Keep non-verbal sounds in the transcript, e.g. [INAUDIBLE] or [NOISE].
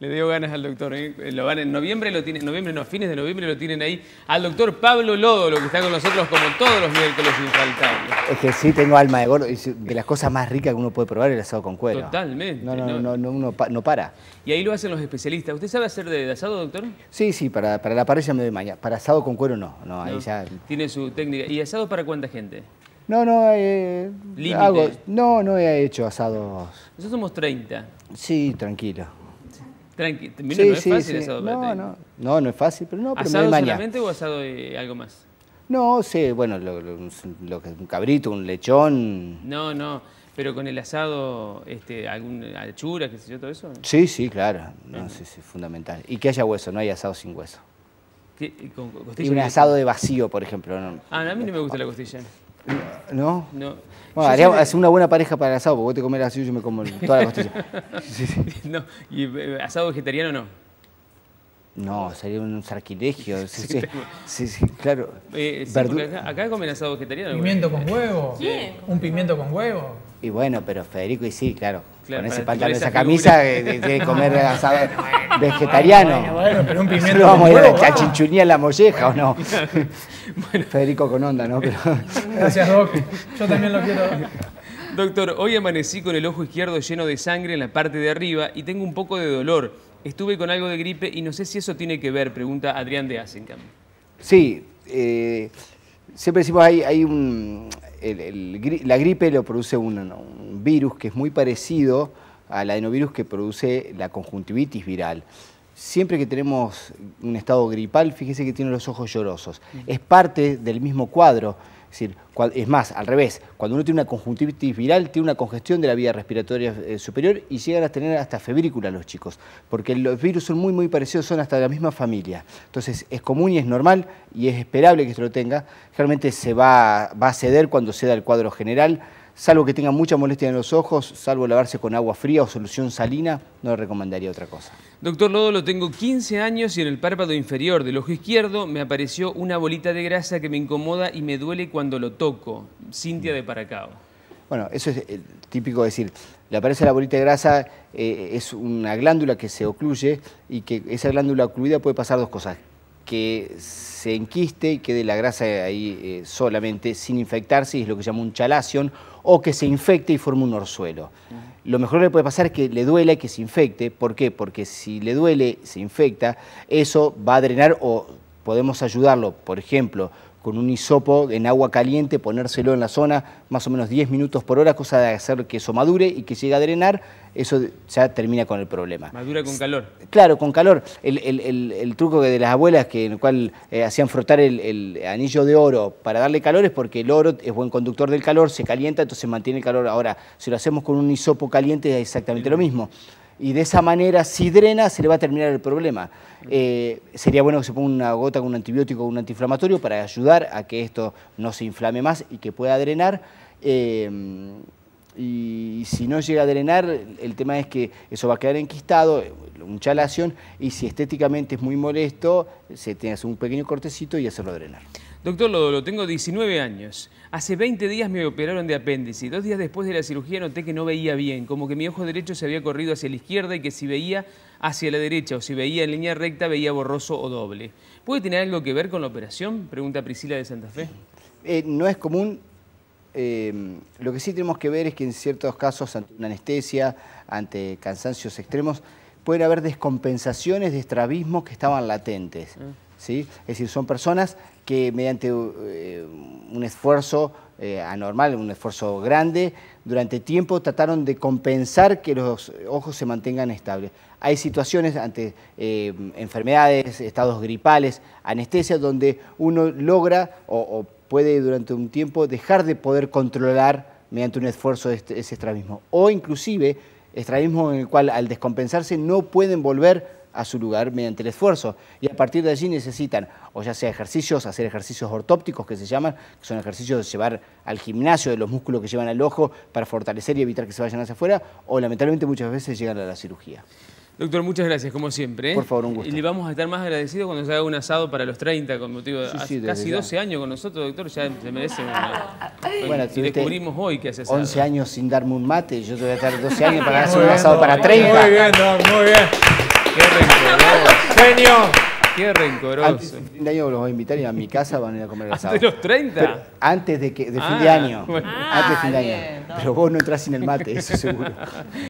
Le dio ganas al doctor. ¿eh? Lo van en noviembre, lo tienen, noviembre no, fines de noviembre lo tienen ahí al doctor Pablo Lodo, lo que está con nosotros como todos los miércoles infaltables. Es que sí, tengo alma de gordo. De las cosas más ricas que uno puede probar es el asado con cuero. Totalmente. No, no, no, no, para. Y ahí lo hacen los especialistas. ¿Usted sabe hacer de, asado, doctor? Sí, sí, para, para la parrilla me doy mañana. Para asado con cuero no, no, ahí ya... Tiene su técnica. ¿Y asado para cuánta gente? No, no, hay... Eh, hago, no, no he hecho asados. Nosotros somos 30. Sí, tranquilo no es fácil asado no, no, no, es fácil, pero no, pero ¿Asado solamente o asado y algo más? No, sí, bueno, lo, un cabrito, un lechón. No, no, pero con el asado, este, alguna altura, qué sé yo, todo eso. Sí, sí, claro, no, sí, fundamental. Y que haya hueso, no hay asado sin hueso. con, y un asado de vacío, por ejemplo. Ah, a mí no me gusta la costilla. ¿No? No, bueno, haría, una buena pareja para el asado, porque vos te comés así asado y yo me como toda la costilla. [LAUGHS] [LAUGHS] ¿Y eh, asado vegetariano no? No, sería un sarquilegio. [LAUGHS] Sí, sí, claro. Eh, acá, comen asado vegetariano. Pimiento con huevo. ¿Qué? Un pimiento con huevo. Y bueno, pero Federico y sí, claro. con ese pantalón, esa camisa, que eh, que comer asado vegetariano. Bueno, pero un pimiento. la molleja o no? [LAUGHS] Federico con onda, ¿no? Gracias, Doc. Yo también lo quiero. Doctor, hoy amanecí con el ojo izquierdo lleno de sangre en la parte de arriba y tengo un poco de dolor. Estuve con algo de gripe y no sé si eso tiene que ver, pregunta Adrián de Asenkamp. Sí, eh, siempre decimos hay, un, la gripe lo produce un virus que es muy parecido al adenovirus que produce la conjuntivitis viral. Siempre que tenemos un estado gripal, fíjese que tiene los ojos llorosos. Es parte del mismo cuadro. Es, más, al revés, cuando uno tiene una conjuntivitis viral, tiene una congestión de la vía respiratoria eh, superior y llegan a tener hasta febrícula los chicos, porque los virus son muy, muy parecidos, son hasta de la misma familia. Entonces, es común y es normal y es esperable que se lo tenga. Realmente se va, a ceder cuando ceda el cuadro general salvo que tenga mucha molestia en los ojos, salvo lavarse con agua fría o solución salina, no le recomendaría otra cosa. Doctor Lodo, lo tengo 15 años y en el párpado inferior del ojo izquierdo me apareció una bolita de grasa que me incomoda y me duele cuando lo toco. Cintia de Paracao. Bueno, eso es típico decir, le aparece la bolita de grasa, eh, es una glándula que se ocluye y que esa glándula ocluida puede pasar dos cosas, que se enquiste y quede la grasa ahí eh, solamente sin infectarse, y es lo que se llama un chalación, o que se infecte y forme un orzuelo. Lo mejor que le puede pasar es que le duela y que se infecte. ¿Por qué? Porque si le duele, se infecta, eso va a drenar o podemos ayudarlo, por ejemplo, con un hisopo en agua caliente, ponérselo en la zona más o menos 10 minutos por hora, cosa de hacer que eso madure y que llegue a drenar, eso ya termina con el problema. ¿Madura con calor? Claro, con calor. El, truco de las abuelas, que, en el cual eh, hacían frotar el, anillo de oro para darle calor, es porque el oro es buen conductor del calor, se calienta, entonces mantiene el calor. Ahora, si lo hacemos con un hisopo caliente es exactamente lo mismo y de esa manera, si drena, se le va a terminar el problema. Eh, sería bueno que se ponga una gota con un antibiótico o un antiinflamatorio para ayudar a que esto no se inflame más y que pueda drenar. Eh, y si no llega a drenar, el tema es que eso va a quedar enquistado, un chalación, y si estéticamente es muy molesto, se tiene que un pequeño cortecito y hacerlo drenar. Doctor Lodolo, tengo 19 años. Hace 20 días me operaron de apéndice. Dos días después de la cirugía noté que no veía bien, como que mi ojo derecho se había corrido hacia la izquierda y que si veía hacia la derecha o si veía en línea recta veía borroso o doble. ¿Puede tener algo que ver con la operación? Pregunta Priscila de Santa Fe. Eh, no es común. Eh, lo que sí tenemos que ver es que en ciertos casos, ante una anestesia, ante cansancios extremos, pueden haber descompensaciones de estrabismo que estaban latentes. Ah. Es decir, son personas que mediante eh, un esfuerzo eh, anormal, un esfuerzo grande, durante tiempo trataron de compensar que los ojos se mantengan estables. Hay situaciones ante eh, enfermedades, estados gripales, anestesia, donde uno logra o, puede durante un tiempo dejar de poder controlar mediante un esfuerzo este, ese estrabismo. O inclusive estrabismo en el cual al descompensarse no pueden volver a su lugar mediante el esfuerzo. Y a partir de allí necesitan, o ya sea ejercicios, hacer ejercicios ortópticos que se llaman, que son ejercicios de llevar al gimnasio de los músculos que llevan al ojo para fortalecer y evitar que se vayan hacia afuera, o lamentablemente muchas veces llegan a la cirugía. Doctor, muchas gracias, como siempre. ¿eh? Por favor, un gusto. Y Le vamos a estar más agradecidos cuando se haga un asado para los 30, con motivo de casi 12 años con nosotros, doctor, ya se merece. [LAUGHS] Bueno, y descubrimos hoy que hace 11 años sin darme un mate, yo te voy a estar 12 [LAUGHS] años para hacer un asado para 30. Muy bien, muy bien. Qué rencoroso. Genio. Qué rencoroso. Antes fin de año los voy a invitar y a mi casa van a ir a comer asado. ¿Antes de los 30? antes de, que, de fin ah, de año. antes de fin de ah, año. Pero vos no entras sin el mate, eso seguro. [LAUGHS]